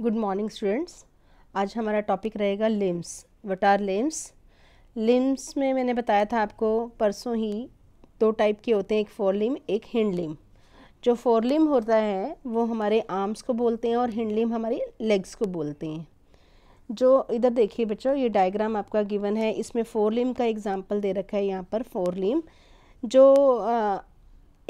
Good morning students आज हमारा topic रहेगा limbs what are limbs limbs में मैंने बताया था आपको परसों ही दो टाइप के होते हैं एक फोर लिम एक हिंड लिम जो फोर लिम होता है वो हमारे आर्म्स को बोलते हैं और हिंड लिम हमारे लेग्स को बोलते हैं जो इधर देखिए बच्चों ये डायग्राम आपका गिवन है इसमें फोर लिम का एग्जाम्पल दे रखा है यहाँ पर फोर लिम जो आ,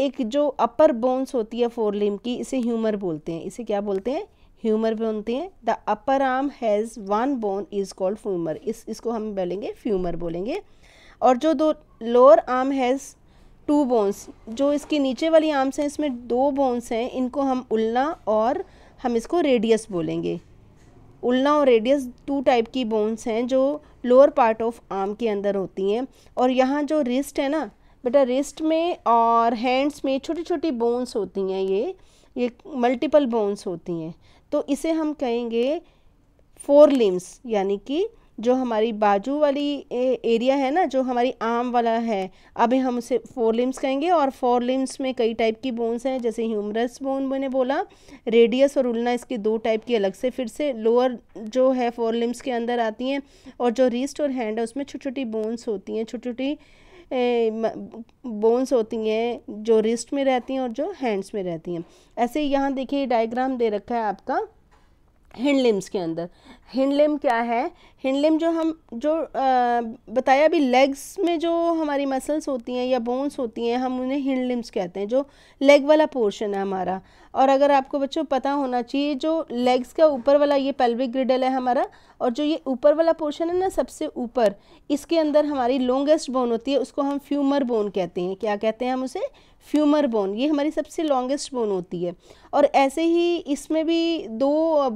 एक जो अपर बोन्स होती है फोर लिम की इसे ह्यूमर बोलते हैं इसे क्या बोलते हैं ह्यूमर बोलते हैं the upper arm has one bone is called femur इस इसको हम बोलेंगे फ्यूमर बोलेंगे और जो दो lower arm has two bones जो इसके नीचे वाली आर्म्स हैं इसमें दो बोन्स हैं इनको हम उल्ना और हम इसको रेडियस बोलेंगे उल्ना और रेडियस टू टाइप की बोन्स हैं जो लोअर पार्ट ऑफ आर्म के अंदर होती हैं और यहाँ जो रिस्ट है ना बेटा रिस्ट में और हैंड्स में छोटी छोटी बोन्स होती हैं ये ये मल्टीपल बोन्स होती हैं तो इसे हम कहेंगे फोर लिम्स यानी कि जो हमारी बाजू वाली ए, एरिया है ना जो हमारी आम वाला है अभी हम उसे फोर लिम्स कहेंगे और फोर लिम्स में कई टाइप की बोन्स हैं जैसे ह्यूमरस बोन मैंने बोला रेडियस और उल्ना इसकी दो टाइप की अलग से फिर से लोअर जो है फोर लिम्स के अंदर आती हैं और जो रिस्ट और हैंड है उसमें छोटी छोटी बोन्स होती हैं छोटी छोटी बोन्स होती हैं जो रिस्ट में रहती हैं और जो हैंड्स में रहती हैं ऐसे यहाँ देखिए डायग्राम दे रखा है आपका हिंड लिम्स के अंदर हिंड लिम क्या है हिंड लिम जो हम जो आ, बताया भी लेग्स में जो हमारी मसल्स होती हैं या बोन्स होती हैं हम उन्हें हिंड लिम्स कहते हैं जो लेग वाला पोर्शन है हमारा और अगर आपको बच्चों पता होना चाहिए जो लेग्स का ऊपर वाला ये पेल्विक ग्रिडल है हमारा और जो ये ऊपर वाला पोर्शन है ना सबसे ऊपर इसके अंदर हमारी लॉन्गेस्ट बोन होती है उसको हम फ्यूमर बोन कहते हैं क्या कहते हैं हम उसे फ्यूमर बोन ये हमारी सबसे लॉन्गेस्ट बोन होती है और ऐसे ही इसमें भी दो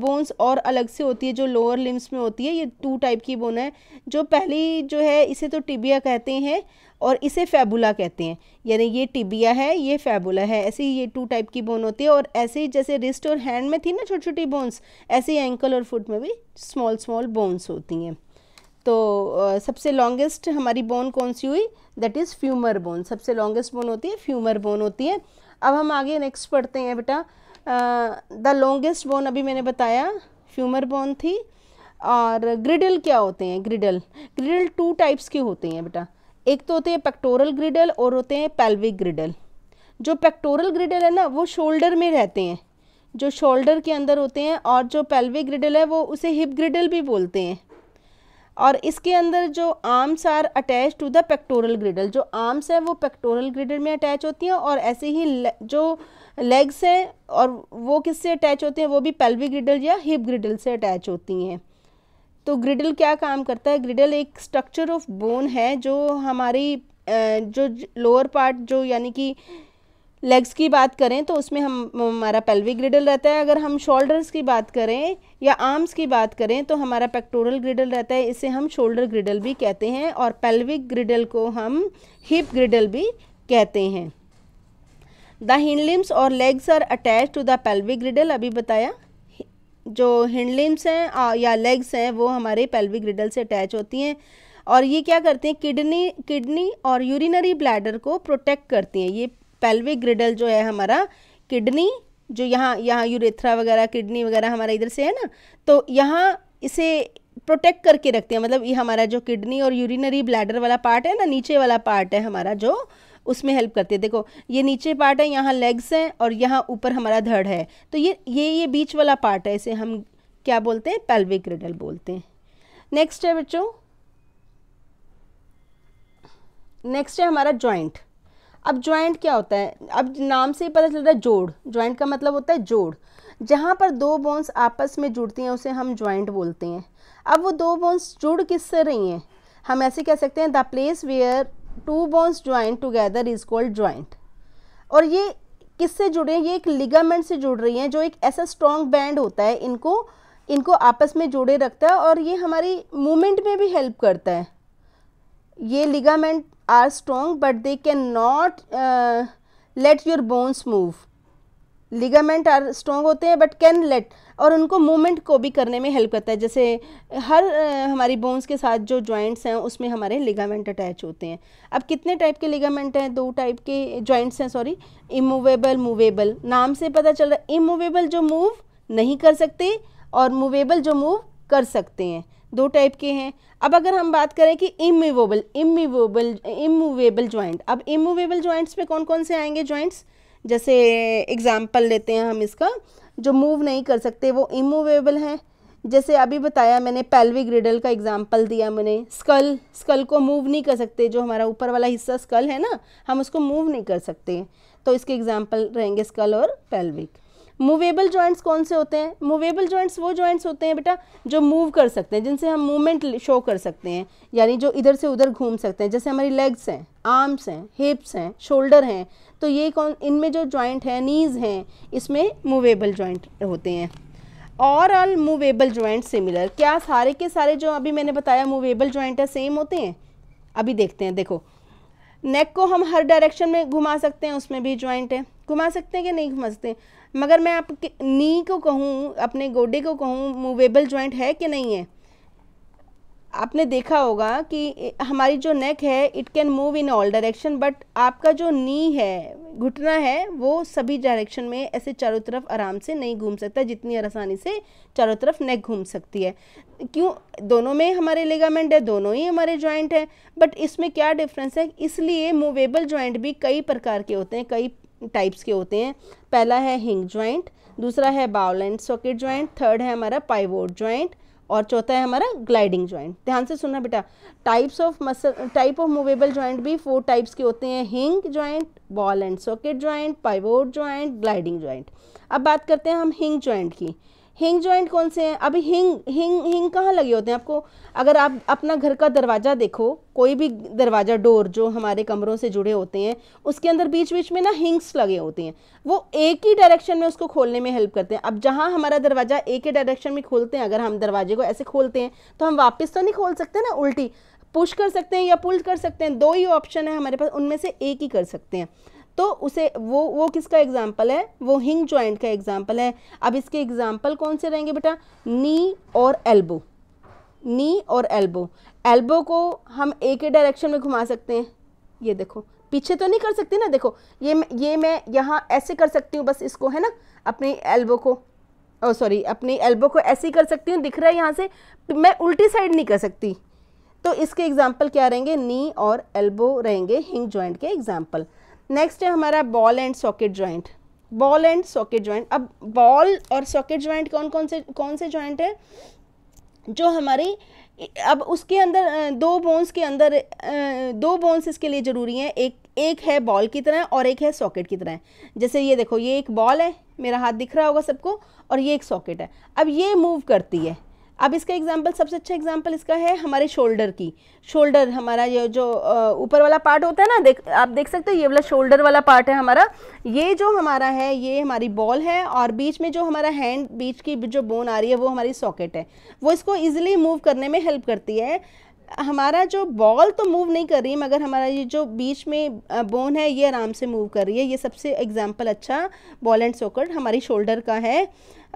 बोन्स और अलग से होती है जो लोअर लिम्स में होती है ये टू टाइप की बोन है जो पहली जो है इसे तो टिबिया कहते हैं और इसे फैबुला कहते हैं यानी ये टिबिया है ये फैबुला है ऐसे ही ये टू टाइप की बोन होती है और ऐसे ही जैसे रिस्ट और हैंड में थी ना छोटी छोटी बोन्स ऐसे ही एंकल और फुट में भी स्मॉल स्मॉल बोन्स होती हैं तो सबसे लॉन्गेस्ट हमारी बोन कौन सी हुई दैट इज़ फ्यूमर बोन सबसे लॉन्गेस्ट बोन होती है फ्यूमर बोन होती है अब हम आगे नेक्स्ट पढ़ते हैं बेटा द लॉन्गेस्ट बोन अभी मैंने बताया फ्यूमर बोन थी और ग्रिडल क्या होते हैं ग्रिडल ग्रिडल टू टाइप्स के होते हैं बेटा एक तो होते हैं पेक्टोरल ग्रिडल और होते हैं पेल्विक ग्रिडल जो पेक्टोरल ग्रिडल है ना वो शोल्डर में रहते हैं जो शोल्डर के अंदर होते हैं और जो पेल्विक ग्रिडल है वो उसे हिप ग्रिडल भी बोलते हैं और इसके अंदर जो arms are attach to the pectoral girdle जो आर्म्स हैं वो पेक्टोरल ग्रिडल में अटैच होती हैं और ऐसे ही जो लेग्स हैं और वो किससे अटैच होते हैं वो भी पेल्विक ग्रिडल या हिप ग्रिडल से अटैच होती हैं तो ग्रिडल क्या काम करता है ग्रिडल एक स्ट्रक्चर ऑफ बोन है जो हमारी जो लोअर पार्ट जो यानी कि लेग्स की बात करें तो उसमें हम हमारा पेल्विक ग्रिडल रहता है अगर हम शोल्डर्स की बात करें या आर्म्स की बात करें तो हमारा पेक्टोरल ग्रिडल रहता है इसे हम शोल्डर ग्रिडल भी कहते हैं और पेल्विक ग्रिडल को हम हिप ग्रिडल भी कहते हैं द हिंडलिम्स और legs are attach to the pelvic girdle अभी बताया जो हिंडलिम्स हैं या लेग्स हैं वो हमारे पेल्विक ग्रिडल से अटैच होती हैं और ये क्या करते हैं किडनी किडनी और यूरिनरी ब्लैडर को प्रोटेक्ट करती हैं ये पेल्विक ग्रिडल जो है हमारा किडनी जो यहाँ यहाँ यूरेथ्रा वगैरह किडनी वगैरह हमारा इधर से है ना तो यहाँ इसे प्रोटेक्ट करके रखते हैं मतलब ये हमारा जो किडनी और यूरिनरी ब्लैडर वाला पार्ट है ना नीचे वाला पार्ट है हमारा जो उसमें हेल्प करते हैं देखो ये नीचे पार्ट है यहाँ लेग्स हैं और यहाँ ऊपर हमारा धड़ है तो ये ये ये बीच वाला पार्ट है इसे हम क्या बोलते हैं पेल्विक ग्रिडल बोलते हैं नेक्स्ट है बच्चों नेक्स्ट है हमारा जॉइंट अब ज्वाइंट क्या होता है अब नाम से ही पता चल रहा है जोड़ ज्वाइंट का मतलब होता है जोड़ जहाँ पर दो बोन्स आपस में जुड़ती हैं उसे हम ज्वाइंट बोलते हैं अब वो दो बोन्स जुड़ किससे रही हैं हम ऐसे कह सकते हैं the place where two bones joint together is called joint और ये किससे जुड़े हैं ये एक लिगामेंट से जुड़ रही हैं जो एक ऐसा स्ट्रॉन्ग बैंड होता है इनको इनको आपस में जुड़े रखता है और ये हमारी मूवमेंट में भी हेल्प करता है ये ligament are strong but they can not let your bones move ligament are strong होते हैं बट कैन लेट और उनको मूवमेंट को भी करने में हेल्प करता है जैसे हर uh, हमारी बोन्स के साथ जो जॉइंट्स हैं उसमें हमारे लिगामेंट अटैच होते हैं अब कितने टाइप के लिगामेंट हैं दो टाइप के जॉइंट्स हैं सॉरी इमूवेबल मूवेबल नाम से पता चल रहा है इमूवेबल जो मूव नहीं कर सकते और मूवेबल जो मूव कर सकते हैं दो टाइप के हैं अब अगर हम बात करें कि इमूवेबल इमूवेबल इमूवेबल ज्वाइंट अब इमूवेबल ज्वाइंट्स में कौन कौन से आएंगे ज्वाइंट्स जैसे एग्जाम्पल लेते हैं हम इसका जो मूव नहीं कर सकते वो इमूवेबल हैं जैसे अभी बताया मैंने पेल्विक रिडल का एग्जाम्पल दिया मैंने स्कल स्कल को मूव नहीं कर सकते जो हमारा ऊपर वाला हिस्सा स्कल है ना हम उसको मूव नहीं कर सकते तो इसके एग्जाम्पल रहेंगे स्कल और पेल्विक मूवेबल जॉइंट्स कौन से होते हैं मूवेबल जॉइंट्स वो जॉइंट्स होते हैं बेटा जो मूव कर सकते हैं जिनसे हम मूवमेंट शो कर सकते हैं यानी जो इधर से उधर घूम सकते हैं जैसे हमारी लेग्स हैं आर्म्स हैं हिप्स हैं शोल्डर हैं तो ये कौन इनमें जो जॉइंट है नीज़ हैं इसमें मूवेबल जॉइंट होते हैं और ऑल मूवेबल जॉइंट सिमिलर क्या सारे के सारे जो अभी मैंने बताया मूवेबल जॉइंट है सेम होते हैं अभी देखते हैं देखो नेक को हम हर डायरेक्शन में घुमा सकते हैं उसमें भी जॉइंट है घुमा सकते हैं कि नहीं घुमा सकते हैं मगर मैं आपके नी को कहूँ अपने गोडे को कहूँ मूवेबल ज्वाइंट है कि नहीं है आपने देखा होगा कि हमारी जो नेक है it can move in all direction but आपका जो नी है घुटना है वो सभी डायरेक्शन में ऐसे चारों तरफ आराम से नहीं घूम सकता जितनी आसानी से चारों तरफ नेक घूम सकती है क्यों दोनों में हमारे लेगामेंट है दोनों ही हमारे जॉइंट है बट इसमें क्या डिफरेंस है इसलिए मूवेबल जॉइंट भी कई प्रकार के होते हैं कई टाइप्स के होते हैं पहला है हिंग ज्वाइंट दूसरा है ball and socket joint third है हमारा पाइवोट ज्वाइंट और चौथा है हमारा ग्लाइडिंग ज्वाइंट ध्यान से सुनना बेटा types of muscle type of movable joint भी फोर टाइप्स के होते हैं hinge joint ball and socket joint pivot joint gliding joint अब बात करते हैं हम हिंग ज्वाइंट की हिंग जॉइंट कौन से हैं अभी हिंग हिंग हिंग कहाँ लगे होते हैं आपको अगर आप अपना घर का दरवाज़ा देखो कोई भी दरवाज़ा डोर जो हमारे कमरों से जुड़े होते हैं उसके अंदर बीच बीच में ना हिंग्स लगे होते हैं वो एक ही डायरेक्शन में उसको खोलने में हेल्प करते हैं अब जहाँ हमारा दरवाज़ा एक ही डायरेक्शन में खोलते हैं अगर हम दरवाजे को ऐसे खोलते हैं तो हम वापस तो नहीं खोल सकते ना उल्टी पुश कर सकते हैं या पुल कर सकते हैं दो ही ऑप्शन है हमारे पास उनमें से एक ही कर सकते हैं तो उसे वो वो किसका एग्जाम्पल है वो हिंग ज्वाइंट का एग्जाम्पल है अब इसके एग्जाम्पल कौन से रहेंगे बेटा नी और एल्बो नी और एल्बो एल्बो को हम एक ही डायरेक्शन में घुमा सकते हैं ये देखो पीछे तो नहीं कर सकती ना देखो ये ये मैं यहाँ ऐसे कर सकती हूँ बस इसको है ना अपने एल्बो को ओ सॉरी अपनी एल्बो को ऐसे ही कर सकती हूँ दिख रहा है यहाँ से मैं उल्टी साइड नहीं कर सकती तो इसके एग्जाम्पल क्या रहेंगे नी और एल्बो रहेंगे हिंग ज्वाइंट के एग्जाम्पल नेक्स्ट है हमारा ball and socket joint ball and socket joint अब बॉल और सॉकेट ज्वाइंट कौन कौन से कौन से जॉइंट है जो हमारी अब उसके अंदर दो बोन्स के अंदर दो बोन्स इसके लिए ज़रूरी हैं एक एक है बॉल की तरह और एक है सॉकेट की तरह जैसे ये देखो ये एक बॉल है मेरा हाथ दिख रहा होगा सबको और ये एक सॉकेट है अब ये मूव करती है अब इसका एग्जाम्पल सबसे अच्छा एग्जाम्पल इसका है हमारे शोल्डर की शोल्डर हमारा ये जो ऊपर वाला पार्ट होता है ना देख आप देख सकते हो ये वाला शोल्डर वाला पार्ट है हमारा ये जो हमारा है ये हमारी बॉल है और बीच में जो हमारा हैंड बीच की जो बोन आ रही है वो हमारी सॉकेट है वो इसको ईजिली मूव करने में हेल्प करती है हमारा जो बॉल तो मूव नहीं कर रही है मगर हमारा ये जो बीच में बोन है ये आराम से मूव कर रही है ये सबसे एग्जांपल अच्छा बॉल एंड सॉकेट हमारी शोल्डर का है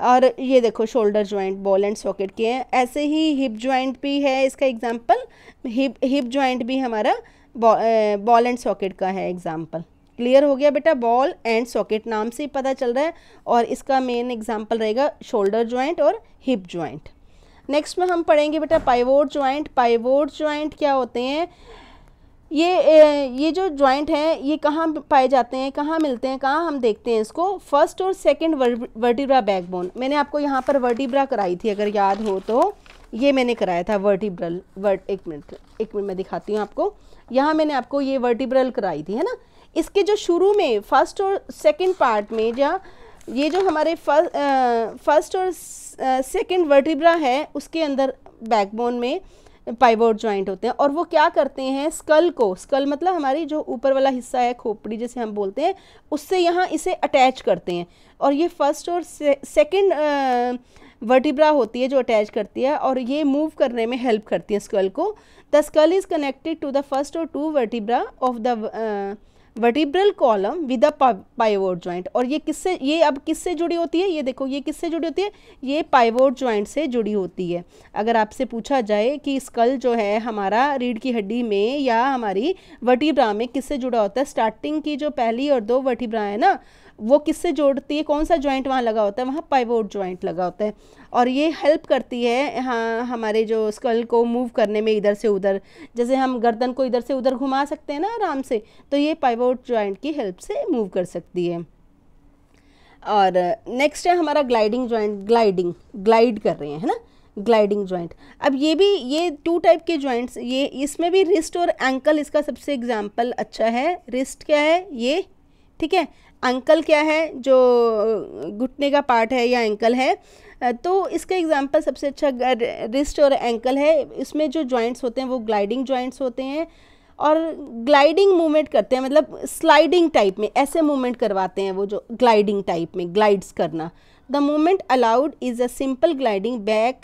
और ये देखो shoulder joint ball and socket के हैं ऐसे ही हिप जॉइंट भी है इसका एग्जांपल हिप हिप जॉइंट भी हमारा बॉल एंड सॉकेट का है एग्जाम्पल क्लियर हो गया बेटा बॉल एंड सॉकेट नाम से ही पता चल रहा है और इसका मेन एग्जाम्पल रहेगा शोल्डर जॉइंट और हिप जॉइंट नेक्स्ट में हम पढ़ेंगे बेटा पाइवोट ज्वाइंट पाइवोट ज्वाइंट क्या होते हैं ये ये जो ज्वाइंट है ये कहाँ पाए जाते हैं कहाँ मिलते हैं कहाँ हम देखते हैं इसको फर्स्ट और सेकंड वर्टिब्रा बैकबोन मैंने आपको यहाँ पर वर्टिब्रा कराई थी अगर याद हो तो ये मैंने कराया था वर्टिब्रल वर्ट एक मिनट एक मिनट मैं दिखाती हूँ आपको यहाँ मैंने आपको ये वर्टिब्रल कराई थी है ना इसके जो शुरू में फर्स्ट और सेकेंड पार्ट में या ये जो हमारे फर्स्ट और सेकेंड वर्टिब्रा है उसके अंदर बैकबोन में पाइवोट ज्वाइंट होते हैं और वो क्या करते हैं स्कल को स्कल मतलब हमारी जो ऊपर वाला हिस्सा है खोपड़ी जैसे हम बोलते हैं उससे यहाँ इसे अटैच करते हैं और ये फर्स्ट और सेकेंड वर्टिब्रा होती है जो अटैच करती है और ये मूव करने में हेल्प करती है स्कल को the skull is connected to the first और two vertebra of the vertebral column with a pivot joint और ये किससे ये अब किससे जुड़ी होती है ये देखो ये किससे जुड़ी होती है ये पाइवोट ज्वाइंट से जुड़ी होती है अगर आपसे पूछा जाए कि स्कल जो है हमारा रीढ़ की हड्डी में या हमारी वर्टिब्रा में किससे जुड़ा होता है स्टार्टिंग की जो पहली और दो वर्टिब्रा है ना वो किससे जोड़ती है कौन सा जॉइंट वहाँ लगा होता है वहाँ पाइवोट जॉइंट लगा होता है और ये हेल्प करती है हाँ हमारे जो स्कल को मूव करने में इधर से उधर जैसे हम गर्दन को इधर से उधर घुमा सकते हैं ना आराम से तो ये पाइवोट जॉइंट की हेल्प से मूव कर सकती है और नेक्स्ट है हमारा ग्लाइडिंग जॉइंट ग्लाइडिंग ग्लाइड कर रहे हैं है ना ग्लाइडिंग जॉइंट अब ये भी ये टू टाइप के जॉइंट्स ये इसमें भी रिस्ट और एंकल इसका सबसे एग्जाम्पल अच्छा है रिस्ट क्या है ये ठीक है अंकल क्या है जो घुटने का पार्ट है या एंकल है तो इसका एग्जांपल सबसे अच्छा रिस्ट और एंकल है इसमें जो जॉइंट्स होते हैं वो ग्लाइडिंग जॉइंट्स होते हैं और ग्लाइडिंग मूवमेंट करते हैं मतलब स्लाइडिंग टाइप में ऐसे मूवमेंट करवाते हैं वो जो ग्लाइडिंग टाइप में ग्लाइड्स करना the movement allowed is a simple gliding back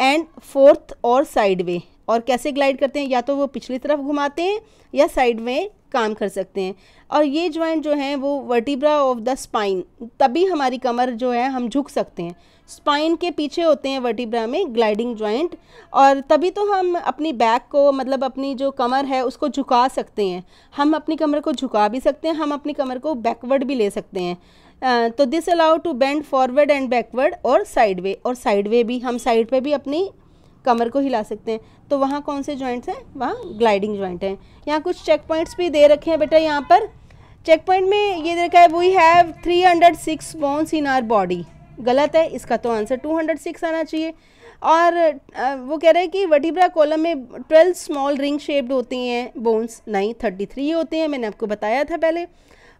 and forth और साइड वे और कैसे ग्लाइड करते हैं या तो वो पिछली तरफ घुमाते हैं या साइड में काम कर सकते हैं और ये ज्वाइंट जो हैं वो वर्टिब्रा ऑफ द स्पाइन तभी हमारी कमर जो है हम झुक सकते हैं स्पाइन के पीछे होते हैं वर्टिब्रा में ग्लाइडिंग ज्वाइंट और तभी तो हम अपनी बैक को मतलब अपनी जो कमर है उसको झुका सकते हैं हम अपनी कमर को झुका भी सकते हैं हम अपनी कमर को बैकवर्ड भी ले सकते हैं तो this allow to bend forward and backward और साइड वे और साइड वे भी हम साइड पे भी अपनी कमर को हिला सकते हैं तो वहाँ कौन से जॉइंट्स हैं वहाँ ग्लाइडिंग जॉइंट हैं यहाँ कुछ चेक पॉइंट्स भी दे रखे हैं बेटा यहाँ पर चेक पॉइंट में ये देखा है we have three hundred six bones in our body गलत है इसका तो आंसर टू हंड्रेड सिक्स आना चाहिए और वो कह रहे हैं कि वटिब्रा कॉलम में ट्वेल्व स्मॉल रिंग शेप्ड होती हैं बोन्स नहीं थर्टी थ्री होते हैं मैंने आपको बताया था पहले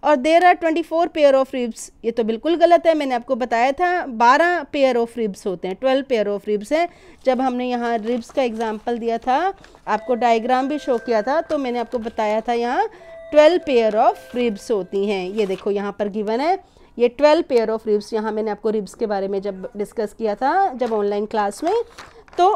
और there are twenty four pair of ribs ये तो बिल्कुल गलत है मैंने आपको बताया था बारह पेयर ऑफ रिब्स होते हैं ट्वेल्व पेयर ऑफ रिब्स हैं जब हमने यहाँ रिब्स का एग्जाम्पल दिया था आपको डायग्राम भी शो किया था तो मैंने आपको बताया था यहाँ ट्वेल्व पेयर ऑफ रिब्स होती हैं ये देखो यहाँ पर गिवन है ये ट्वेल्व पेयर ऑफ रिब्स यहाँ मैंने आपको रिब्स के बारे में जब डिस्कस किया था जब ऑनलाइन क्लास में तो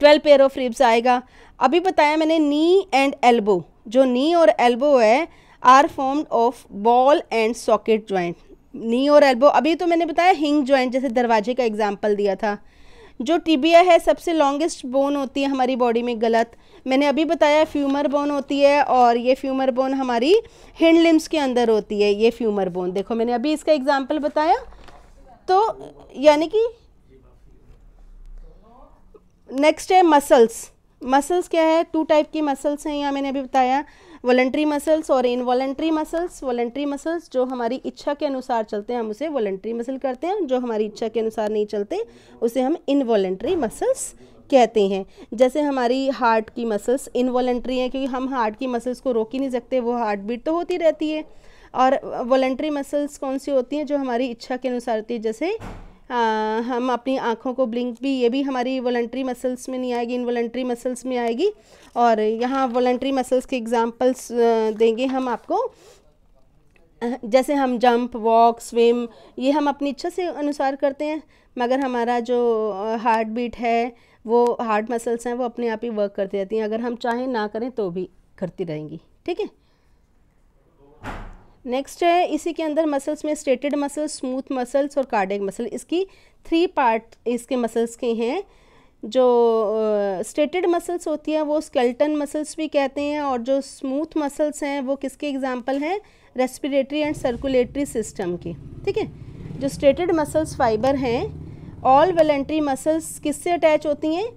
ट्वेल्व पेयर ऑफ रिब्स आएगा अभी बताया मैंने नी एंड एल्बो जो नी और एल्बो है are form of ball and socket joint knee और एल्बो अभी तो मैंने बताया हिंग ज्वाइंट जैसे दरवाजे का एग्जाम्पल दिया था जो टिबिया है सबसे लॉन्गेस्ट बोन होती है हमारी बॉडी में गलत मैंने अभी बताया फ्यूमर बोन होती है और ये फ्यूमर बोन हमारी हिंड लिम्स के अंदर होती है ये फ्यूमर बोन देखो मैंने अभी इसका एग्जाम्पल बताया तो यानी कि नेक्स्ट है मसल्स मसल्स क्या है टू टाइप की मसल्स हैं यहाँ मैंने अभी बताया वॉलेंट्री मसल्स और इनवॉलेंट्री मसल्स वॉलेंट्री मसल्स जो हमारी इच्छा के अनुसार चलते हैं हम उसे वॉलेंट्री मसल करते हैं जो हमारी इच्छा के अनुसार नहीं चलते उसे हम इनवॉलेंट्री मसल्स कहते हैं जैसे हमारी हार्ट की मसल्स इनवॉलेंट्री हैं क्योंकि हम हार्ट की मसल्स को रोक ही नहीं सकते वो हार्ट बीट तो होती रहती है और वॉलेंट्री मसल्स कौन सी होती हैं जो हमारी इच्छा के अनुसार होती है जैसे आ, हम अपनी आँखों को ब्लिंक भी ये भी हमारी वॉलेंट्री मसल्स में नहीं आएगी इनवॉल्ट्री मसल्स में आएगी और यहाँ वॉलेंट्री मसल्स के एग्ज़ाम्पल्स देंगे हम आपको जैसे हम जंप वॉक स्विम ये हम अपनी इच्छा से अनुसार करते हैं मगर हमारा जो हार्ट बीट है वो हार्ट मसल्स हैं वो अपने आप ही वर्क करती रहती हैं अगर हम चाहें ना करें तो भी करती रहेंगी ठीक है नेक्स्ट है इसी के अंदर मसल्स में स्टेटेड मसल्स स्मूथ मसल्स और कार्डिक मसल इसकी थ्री पार्ट इसके मसल्स के हैं जो स्टेटेड uh, मसल्स होती हैं वो स्केल्टन मसल्स भी कहते हैं और जो स्मूथ मसल्स हैं वो किसके एग्जाम्पल हैं रेस्पिरेटरी एंड सर्कुलेटरी सिस्टम के ठीक है जो स्टेटेड मसल्स फाइबर हैं ऑल वेलेंट्री मसल्स किससे अटैच होती हैं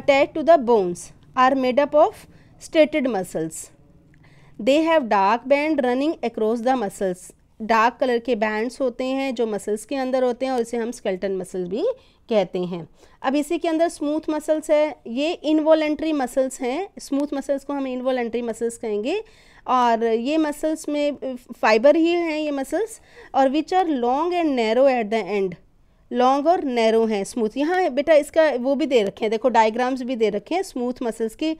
attach to the bones are made up of striated muscles they have dark band running across the muscles dark colour के bands होते हैं जो मसल्स के अंदर होते हैं और इसे हम स्केल्टन मसल भी कहते हैं अब इसी के अंदर स्मूथ मसल्स है ये इन्वॉलेंट्री मसल्स हैं स्मूथ मसल्स को हम इन्वॉलेंट्री मसल्स कहेंगे और ये मसल्स में फाइबर ही हैं ये मसल्स और which are long and narrow at the end long और नैरो हैं स्मूथ यहाँ बेटा इसका वो भी दे रखे हैं देखो डायग्राम्स भी दे रखे हैं स्मूथ मसल्स के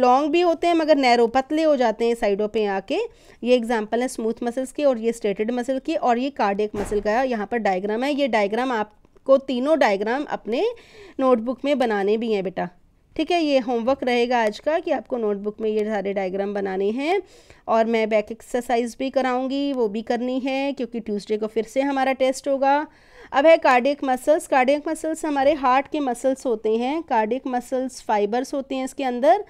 लॉन्ग भी होते हैं मगर नैरो पतले हो जाते हैं साइडों पे आके ये एग्जांपल है स्मूथ मसल्स की और ये स्ट्रेटेड मसल की और ये कार्डियक मसल का यहाँ पर डायग्राम है ये डायग्राम आपको तीनों डायग्राम अपने नोटबुक में बनाने भी हैं बेटा ठीक है ये होमवर्क रहेगा आज का कि आपको नोटबुक में ये सारे डायग्राम बनाने हैं और मैं बैक एक्सरसाइज भी कराऊंगी वो भी करनी है क्योंकि ट्यूसडे को फिर से हमारा टेस्ट होगा अब है कार्डियक मसल्स कार्डियक मसल्स हमारे हार्ट के मसल्स होते हैं कार्डियक मसल्स फाइबर्स होते हैं इसके अंदर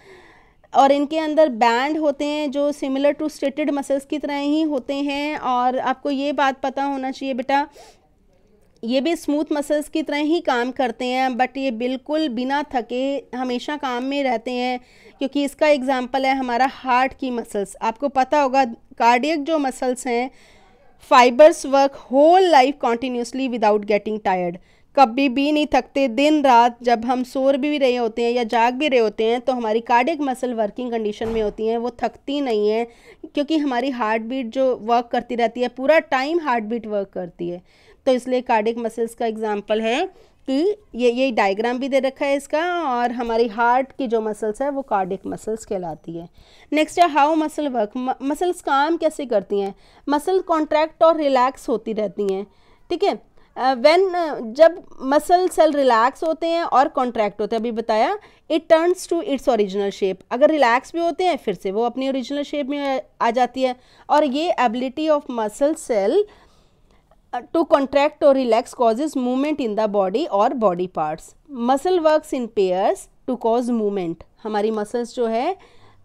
और इनके अंदर बैंड होते हैं जो सिमिलर टू स्टेटेड मसल्स की तरह ही होते हैं और आपको ये बात पता होना चाहिए बेटा ये भी स्मूथ मसल्स की तरह ही काम करते हैं बट ये बिल्कुल बिना थके हमेशा काम में रहते हैं क्योंकि इसका एग्ज़ाम्पल है हमारा हार्ट की मसल्स आपको पता होगा कार्डियक जो मसल्स हैं fibres work whole life continuously without getting tired कभी भी नहीं थकते दिन रात जब हम सोर भी रहे होते हैं या जाग भी रहे होते हैं तो हमारी कार्डिक मसल वर्किंग कंडीशन में होती हैं वो थकती नहीं है क्योंकि हमारी हार्ट बीट जो वर्क करती रहती है पूरा टाइम हार्ट बीट वर्क करती है तो इसलिए कार्डिक मसल्स का एग्जाम्पल है कि ये ये डायग्राम भी दे रखा है इसका और हमारी हार्ट की जो मसल्स है वो कार्डिक मसल्स कहलाती है नेक्स्ट है हाउ मसल वर्क मसल्स काम कैसे करती हैं मसल कॉन्ट्रैक्ट और रिलैक्स होती रहती हैं ठीक है वेन uh, uh, जब मसल सेल रिलैक्स होते हैं और कॉन्ट्रैक्ट होते हैं अभी बताया it turns to its original shape अगर रिलैक्स भी होते हैं फिर से वो अपनी ओरिजिनल शेप में आ जाती है और ये ability of muscle cell Uh, to contract or relax causes movement in the body or body parts. Muscle works in pairs to cause movement. हमारी muscles जो है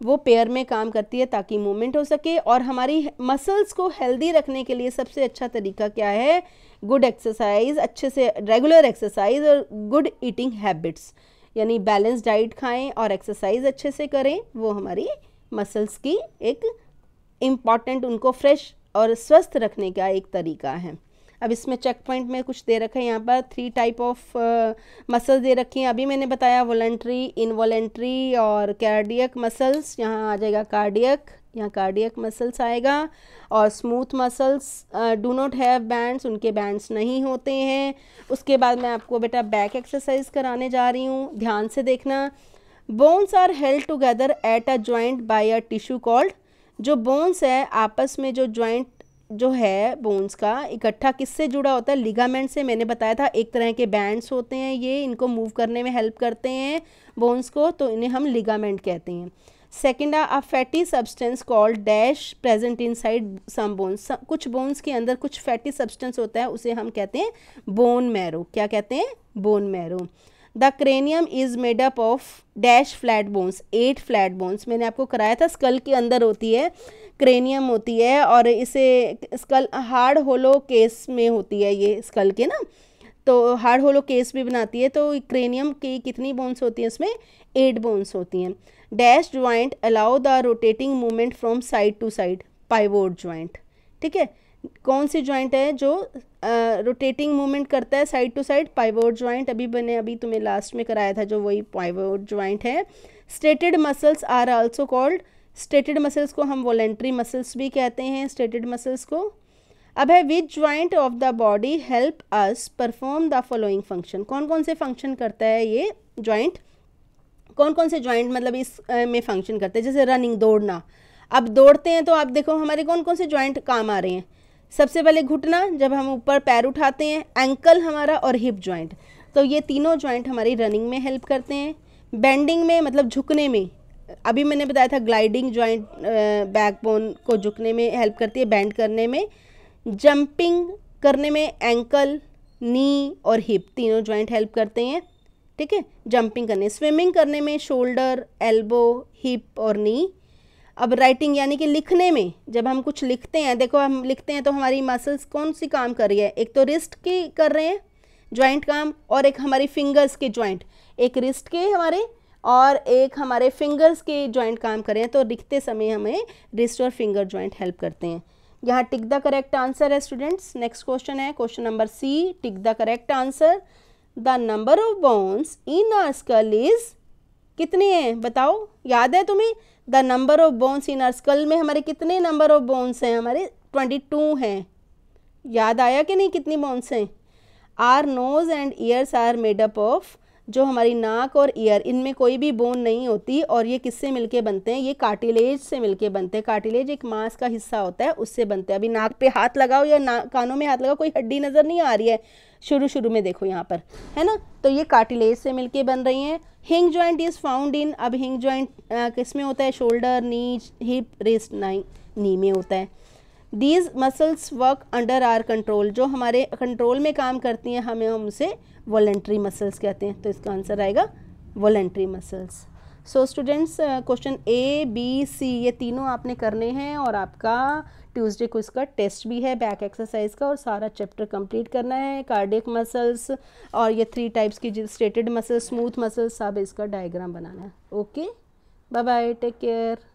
वो पेयर में काम करती है ताकि मूवमेंट हो सके और हमारी मसल्स को हेल्दी रखने के लिए सबसे अच्छा तरीका क्या है गुड एक्सरसाइज अच्छे से रेगुलर एक्सरसाइज और गुड ईटिंग हैबिट्स यानी बैलेंस डाइट खाएं और एक्सरसाइज अच्छे से करें वो हमारी मसल्स की एक इम्पॉर्टेंट उनको फ्रेश और स्वस्थ रखने का एक तरीका है अब इसमें चेक पॉइंट में कुछ दे रखा है यहाँ पर थ्री टाइप ऑफ मसल्स दे रखी हैं अभी मैंने बताया वॉलेंट्री इनवॉलेंट्री और कार्डियक मसल्स यहाँ आ जाएगा कार्डियक यहाँ कार्डियक मसल्स आएगा और smooth muscles do not have bands उनके बैंड्स नहीं होते हैं उसके बाद मैं आपको बेटा बैक एक्सरसाइज कराने जा रही हूँ ध्यान से देखना bones are held together at a joint by a tissue called जो बोन्स है आपस में जो जॉइंट जो है बोन्स का इकट्ठा किससे जुड़ा होता है लिगामेंट से मैंने बताया था एक तरह के बैंड्स होते हैं ये इनको मूव करने में हेल्प करते हैं बोन्स को तो इन्हें हम लिगामेंट कहते हैं second a fatty substance called dash present inside some bones कुछ बोन्स के अंदर कुछ फैटी सब्सटेंस होता है उसे हम कहते हैं बोन मैरो क्या कहते हैं bone marrow the cranium is made up of dash flat bones eight flat bones मैंने आपको कराया था स्कल के अंदर होती है क्रेनियम होती है और इसे स्कल हार्ड होलो केस में होती है ये स्कल के ना तो हार्ड होलो केस भी बनाती है तो क्रेनियम की कितनी बोन्स होती हैं इसमें एट बोन्स होती हैं dash joint allow the rotating movement from side to side pivot joint ठीक है कौन सी ज्वाइंट है जो रोटेटिंग मूवमेंट करता है side to side pivot joint अभी बने अभी तुम्हें लास्ट में कराया था जो वही पाइवोट ज्वाइंट है striated muscles are also called striated muscles को हम वॉलेंट्री मसल्स भी कहते हैं स्टेटेड मसल्स को अब है which joint of the body help us perform the following function कौन कौन से फंक्शन करता है ये ज्वाइंट कौन कौन से ज्वाइंट मतलब इस में फंक्शन करते हैं जैसे रनिंग दौड़ना अब दौड़ते हैं तो आप देखो हमारे कौन कौन से ज्वाइंट काम आ रहे हैं सबसे पहले घुटना जब हम ऊपर पैर उठाते हैं एंकल हमारा और हिप जॉइंट तो ये तीनों जॉइंट हमारी रनिंग में हेल्प करते हैं बेंडिंग में मतलब झुकने में अभी मैंने बताया था ग्लाइडिंग जॉइंट बैकबोन को झुकने में हेल्प करती है बैंड करने में जंपिंग करने में एंकल नी और हिप तीनों जॉइंट हेल्प करते हैं ठीक है जंपिंग करने स्विमिंग करने में शोल्डर एल्बो हिप और नी अब राइटिंग यानी कि लिखने में जब हम कुछ लिखते हैं देखो हम लिखते हैं तो हमारी मसल्स कौन सी काम कर रही है एक तो रिस्ट की कर रहे हैं जॉइंट काम और एक हमारी फिंगर्स के जॉइंट एक रिस्ट के हमारे और एक हमारे फिंगर्स के जॉइंट काम कर रहे हैं तो लिखते समय हमें रिस्ट और फिंगर जॉइंट हेल्प करते हैं यहाँ टिक द करेक्ट आंसर है स्टूडेंट्स नेक्स्ट क्वेश्चन है question number C tick the correct answer the number of bones in our skull is कितने हैं बताओ याद है तुम्हें the number of bones in our skull में हमारे कितने नंबर ऑफ बोन्स हैं हमारे ट्वेंटी टू हैं याद आया कि नहीं कितनी बोन्स हैं our nose and ears are made up of जो हमारी नाक और ईयर इनमें कोई भी बोन नहीं होती और ये किससे मिलके बनते हैं ये कार्टिलेज से मिलके बनते हैं कार्टिलेज एक मांस का हिस्सा होता है उससे बनते हैं अभी नाक पे हाथ लगाओ या ना कानों में हाथ लगाओ कोई हड्डी नज़र नहीं आ रही है शुरू शुरू में देखो यहाँ पर है ना तो ये कार्टिलेज से मिलके बन रही हैं hinge joint is found in अब हिंग ज्वाइंट किस में होता है शोल्डर नीच हिप रिस्ट नाइन नी में होता है these muscles work under our control जो हमारे कंट्रोल में काम करती हैं हमें हम उसे वॉलेंट्री मसल्स कहते हैं तो इसका आंसर आएगा voluntary muscles so students question A B C ये तीनों आपने करने हैं और आपका ट्यूसडे को इसका टेस्ट भी है बैक एक्सरसाइज का और सारा चैप्टर कंप्लीट करना है कार्डिक मसल्स और ये थ्री टाइप्स की स्टेटेड मसल्स स्मूथ मसल्स सब इसका डायग्राम बनाना है okay bye bye take care